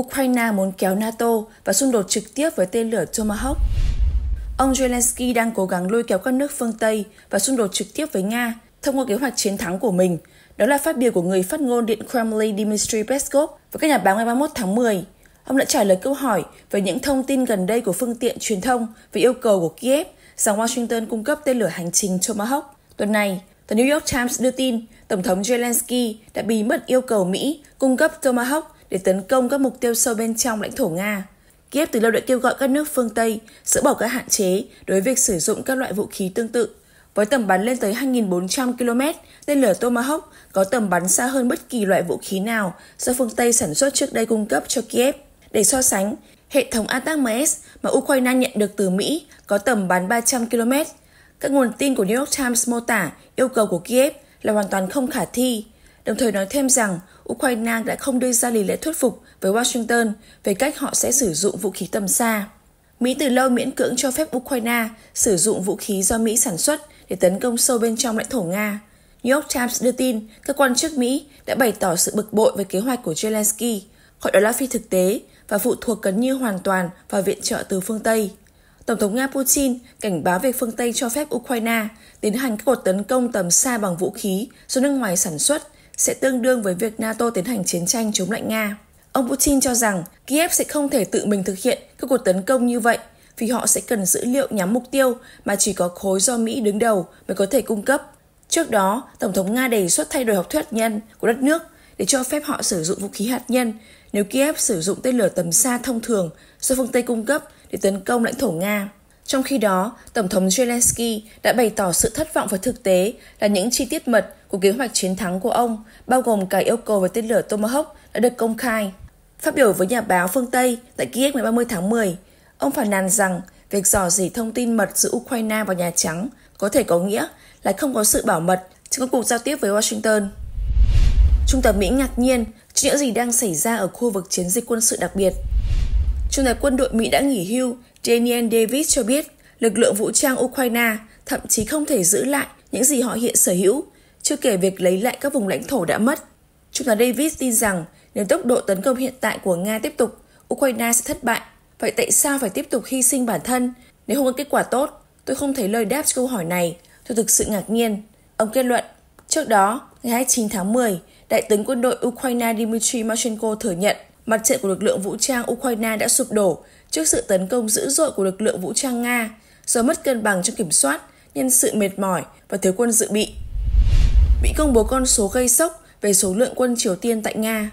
Ukraine muốn kéo NATO và xung đột trực tiếp với tên lửa Tomahawk. Ông Zelensky đang cố gắng lôi kéo các nước phương Tây và xung đột trực tiếp với Nga thông qua kế hoạch chiến thắng của mình. Đó là phát biểu của người phát ngôn Điện Kremlin Dmitry Peskov với các nhà báo ngày 31 tháng 10. Ông đã trả lời câu hỏi về những thông tin gần đây của phương tiện truyền thông về yêu cầu của Kiev rằng Washington cung cấp tên lửa hành trình Tomahawk. Tuần này, tờ New York Times đưa tin Tổng thống Zelensky đã bí mật yêu cầu Mỹ cung cấp Tomahawk để tấn công các mục tiêu sâu bên trong lãnh thổ Nga. Kiev từ lâu đã kêu gọi các nước phương Tây dỡ bỏ các hạn chế đối với việc sử dụng các loại vũ khí tương tự. Với tầm bắn lên tới 2.400 km, tên lửa Tomahawk có tầm bắn xa hơn bất kỳ loại vũ khí nào do phương Tây sản xuất trước đây cung cấp cho Kiev. Để so sánh, hệ thống ATACMS mà Ukraine nhận được từ Mỹ có tầm bắn 300 km. Các nguồn tin của New York Times mô tả yêu cầu của Kiev là hoàn toàn không khả thi, đồng thời nói thêm rằng Ukraine đã không đưa ra lý lẽ thuyết phục với Washington về cách họ sẽ sử dụng vũ khí tầm xa. Mỹ từ lâu miễn cưỡng cho phép Ukraine sử dụng vũ khí do Mỹ sản xuất để tấn công sâu bên trong lãnh thổ Nga. New York Times đưa tin các quan chức Mỹ đã bày tỏ sự bực bội về kế hoạch của Zelensky, gọi đó là phi thực tế và phụ thuộc gần như hoàn toàn vào viện trợ từ phương Tây. Tổng thống Nga Putin cảnh báo về phương Tây cho phép Ukraine tiến hành các cuộc tấn công tầm xa bằng vũ khí do nước ngoài sản xuất sẽ tương đương với việc NATO tiến hành chiến tranh chống lại Nga. Ông Putin cho rằng Kiev sẽ không thể tự mình thực hiện các cuộc tấn công như vậy vì họ sẽ cần dữ liệu nhắm mục tiêu mà chỉ có khối do Mỹ đứng đầu mới có thể cung cấp. Trước đó, Tổng thống Nga đề xuất thay đổi học thuyết nhân của đất nước để cho phép họ sử dụng vũ khí hạt nhân nếu Kiev sử dụng tên lửa tầm xa thông thường do phương Tây cung cấp để tấn công lãnh thổ Nga. Trong khi đó, Tổng thống Zelensky đã bày tỏ sự thất vọng với thực tế là những chi tiết mật của kế hoạch chiến thắng của ông, bao gồm cả yêu cầu về tên lửa Tomahawk đã được công khai. Phát biểu với nhà báo phương Tây tại Kiev ngày 30 tháng 10, ông phản nàn rằng việc dò dỉ thông tin mật giữa Ukraine và Nhà Trắng có thể có nghĩa là không có sự bảo mật trong các cuộc giao tiếp với Washington. Trung tâm Mỹ ngạc nhiên trước những gì đang xảy ra ở khu vực chiến dịch quân sự đặc biệt trong ngày quân đội Mỹ đã nghỉ hưu, Daniel Davis cho biết lực lượng vũ trang Ukraine thậm chí không thể giữ lại những gì họ hiện sở hữu, chưa kể việc lấy lại các vùng lãnh thổ đã mất. Trung tá Davis tin rằng nếu tốc độ tấn công hiện tại của Nga tiếp tục, Ukraine sẽ thất bại. Vậy tại sao phải tiếp tục hy sinh bản thân nếu không có kết quả tốt? Tôi không thấy lời đáp cho câu hỏi này. Tôi thực sự ngạc nhiên. Ông kết luận, trước đó, ngày 29 tháng 10, Đại tướng quân đội Ukraine Dmitry Marchenko thừa nhận mặt trận của lực lượng vũ trang Ukraine đã sụp đổ trước sự tấn công dữ dội của lực lượng vũ trang Nga do mất cân bằng trong kiểm soát, nhân sự mệt mỏi và thiếu quân dự bị. Mỹ công bố con số gây sốc về số lượng quân Triều Tiên tại Nga.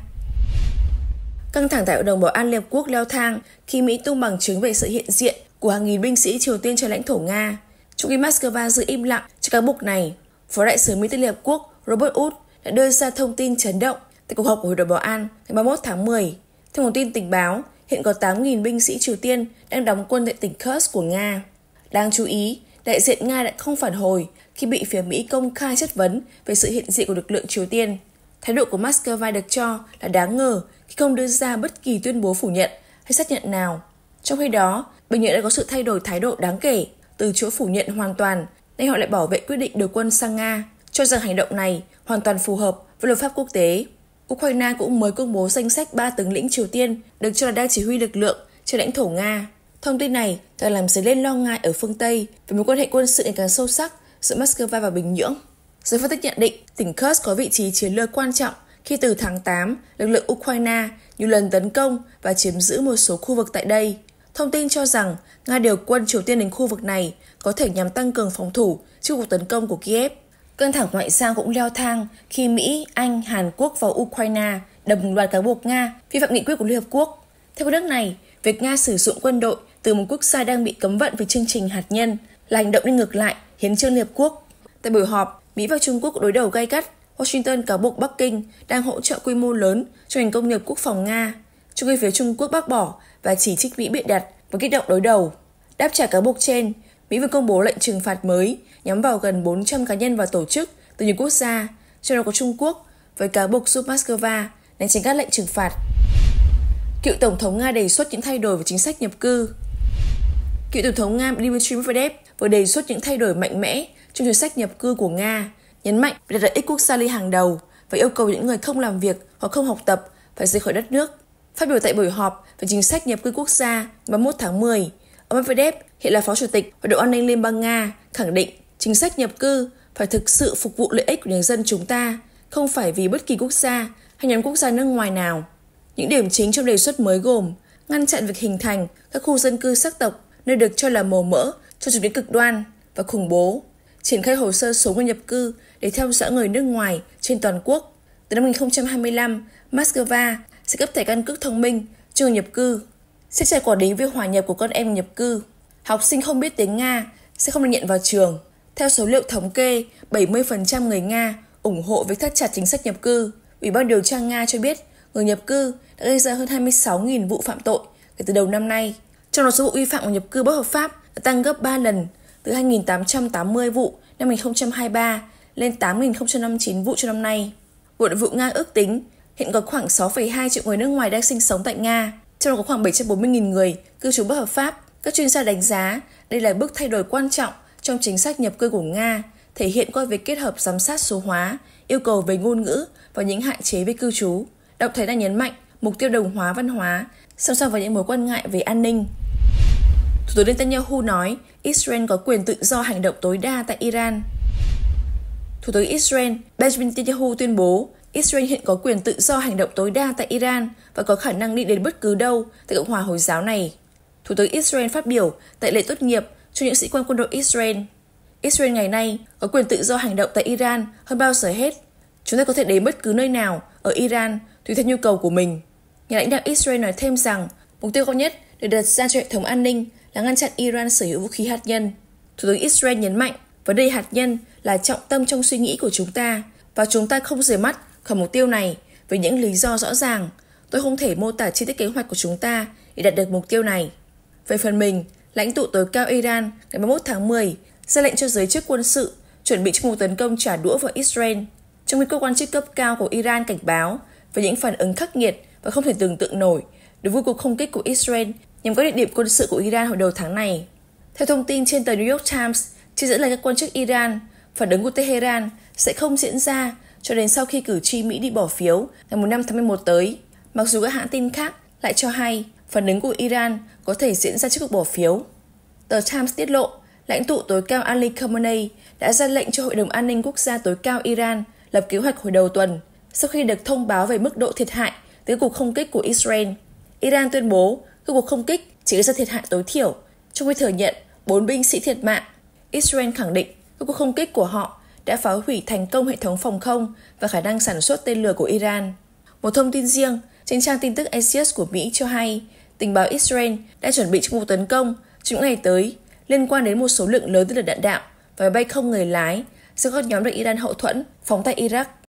Căng thẳng tại Hội đồng Bảo an Liên Hợp Quốc leo thang khi Mỹ tung bằng chứng về sự hiện diện của hàng nghìn binh sĩ Triều Tiên trên lãnh thổ Nga. Trong khi Moscow giữ im lặng trước các buộc này, Phó đại sứ Mỹ tại Liên Hợp Quốc Robert Wood đã đưa ra thông tin chấn động tại cuộc họp của Hội đồng Bảo an ngày 31 tháng 10. Theo nguồn tin tình báo, hiện có 8.000 binh sĩ Triều Tiên đang đóng quân tại tỉnh Kursk của Nga. Đáng chú ý, đại diện Nga đã không phản hồi khi bị phía Mỹ công khai chất vấn về sự hiện diện của lực lượng Triều Tiên. Thái độ của Moscow được cho là đáng ngờ khi không đưa ra bất kỳ tuyên bố phủ nhận hay xác nhận nào. Trong khi đó, Bình Nhưỡng đã có sự thay đổi thái độ đáng kể, từ chỗ phủ nhận hoàn toàn, nay họ lại bảo vệ quyết định điều quân sang Nga, cho rằng hành động này hoàn toàn phù hợp với luật pháp quốc tế. Ukraine cũng mới công bố danh sách 3 tướng lĩnh Triều Tiên được cho là đang chỉ huy lực lượng trên lãnh thổ Nga. Thông tin này càng làm dấy lên lo ngại ở phương Tây về mối quan hệ quân sự ngày càng sâu sắc giữa Moscow và Bình Nhưỡng. Giới phân tích nhận định, tỉnh Kursk có vị trí chiến lược quan trọng khi từ tháng 8, lực lượng Ukraine nhiều lần tấn công và chiếm giữ một số khu vực tại đây. Thông tin cho rằng Nga điều quân Triều Tiên đến khu vực này có thể nhằm tăng cường phòng thủ trước cuộc tấn công của Kiev. Căng thẳng ngoại giao cũng leo thang khi Mỹ, Anh, Hàn Quốc và Ukraine đồng loạt cáo buộc Nga vi phạm nghị quyết của Liên Hợp Quốc. Theo nước này, việc Nga sử dụng quân đội từ một quốc gia đang bị cấm vận về chương trình hạt nhân là hành động đi ngược lại hiến trương Liên Hợp Quốc. Tại buổi họp, Mỹ và Trung Quốc đối đầu gay gắt. Washington cáo buộc Bắc Kinh đang hỗ trợ quy mô lớn cho ngành công nghiệp quốc phòng Nga, trong khi phía Trung Quốc bác bỏ và chỉ trích Mỹ bịa đặt và kích động đối đầu. Đáp trả cáo buộc trên, Mỹ vừa công bố lệnh trừng phạt mới nhắm vào gần 400 cá nhân và tổ chức từ nhiều quốc gia, trong đó có Trung Quốc, với cáo buộc giúp Moscow né tránh các lệnh trừng phạt. Cựu Tổng thống Nga đề xuất những thay đổi về chính sách nhập cư. Cựu Tổng thống Nga Dmitry Medvedev vừa đề xuất những thay đổi mạnh mẽ trong chính sách nhập cư của Nga, nhấn mạnh về lợi ích quốc gia lên hàng đầu và yêu cầu những người không làm việc hoặc không học tập phải rời khỏi đất nước. Phát biểu tại buổi họp về chính sách nhập cư quốc gia 31 tháng 10, ông Medvedev hiện là phó chủ tịch Hội đồng an ninh Liên bang Nga khẳng định Chính sách nhập cư phải thực sự phục vụ lợi ích của người dân chúng ta, không phải vì bất kỳ quốc gia hay nhóm quốc gia nước ngoài nào. Những điểm chính trong đề xuất mới gồm ngăn chặn việc hình thành các khu dân cư sắc tộc nơi được cho là mồ mỡ cho chủ nghĩa cực đoan và khủng bố, triển khai hồ sơ số người nhập cư để theo dõi người nước ngoài trên toàn quốc. Từ năm 2025, Moscow sẽ cấp thẻ căn cước thông minh cho người nhập cư, sẽ trải quả đến việc hòa nhập của con em nhập cư. Học sinh không biết tiếng Nga sẽ không được nhận vào trường. Theo số liệu thống kê, 70% người Nga ủng hộ việc thắt chặt chính sách nhập cư. Ủy ban điều tra Nga cho biết người nhập cư đã gây ra hơn 26.000 vụ phạm tội kể từ đầu năm nay. Trong đó số vụ vi phạm của nhập cư bất hợp pháp đã tăng gấp 3 lần, từ 2.880 vụ năm 2023 lên 8.059 vụ cho năm nay. Bộ Nội vụ Nga ước tính hiện có khoảng 6,2 triệu người nước ngoài đang sinh sống tại Nga, trong đó có khoảng 740.000 người cư trú bất hợp pháp. Các chuyên gia đánh giá đây là bước thay đổi quan trọng trong chính sách nhập cư của Nga, thể hiện qua việc kết hợp giám sát số hóa, yêu cầu về ngôn ngữ và những hạn chế về cư trú. Động thái này nhấn mạnh mục tiêu đồng hóa văn hóa song song với những mối quan ngại về an ninh. Thủ tướng Netanyahu nói Israel có quyền tự do hành động tối đa tại Iran. Thủ tướng Israel Benjamin Netanyahu tuyên bố Israel hiện có quyền tự do hành động tối đa tại Iran và có khả năng đi đến bất cứ đâu tại Cộng hòa Hồi giáo này. Thủ tướng Israel phát biểu tại lễ tốt nghiệp cho những sĩ quan quân đội Israel. Israel ngày nay có quyền tự do hành động tại Iran hơn bao giờ hết. Chúng ta có thể đến bất cứ nơi nào ở Iran tùy theo nhu cầu của mình. Nhà lãnh đạo Israel nói thêm rằng mục tiêu cao nhất để đặt ra cho hệ thống an ninh là ngăn chặn Iran sở hữu vũ khí hạt nhân. Thủ tướng Israel nhấn mạnh vấn đề hạt nhân là trọng tâm trong suy nghĩ của chúng ta và chúng ta không rời mắt khỏi mục tiêu này với những lý do rõ ràng. Tôi không thể mô tả chi tiết kế hoạch của chúng ta để đạt được mục tiêu này. Về phần mình, lãnh tụ tối cao Iran ngày 31 tháng 10 ra lệnh cho giới chức quân sự chuẩn bị cho một tấn công trả đũa vào Israel, trong khi cơ quan chức cấp cao của Iran cảnh báo về những phản ứng khắc nghiệt và không thể tưởng tượng nổi đối với cuộc không kích của Israel nhằm các địa điểm quân sự của Iran hồi đầu tháng này. Theo thông tin trên tờ New York Times, chỉ dẫn là các quan chức Iran, phản ứng của Tehran sẽ không diễn ra cho đến sau khi cử tri Mỹ đi bỏ phiếu ngày 5 tháng 11 tới, mặc dù các hãng tin khác lại cho hay phản ứng của Iran có thể diễn ra trước cuộc bỏ phiếu. Tờ Times tiết lộ, lãnh tụ tối cao Ali Khamenei đã ra lệnh cho Hội đồng An ninh Quốc gia tối cao Iran lập kế hoạch hồi đầu tuần sau khi được thông báo về mức độ thiệt hại từ cuộc không kích của Israel. Iran tuyên bố các cuộc không kích chỉ gây ra thiệt hại tối thiểu, trong khi thừa nhận 4 binh sĩ thiệt mạng. Israel khẳng định các cuộc không kích của họ đã phá hủy thành công hệ thống phòng không và khả năng sản xuất tên lửa của Iran. Một thông tin riêng trên trang tin tức Axios của Mỹ cho hay tình báo Israel đã chuẩn bị cho cuộc tấn công trong những ngày tới liên quan đến một số lượng lớn tên lửa đạn đạo và máy bay không người lái do các nhóm được Iran hậu thuẫn phóng tại Iraq.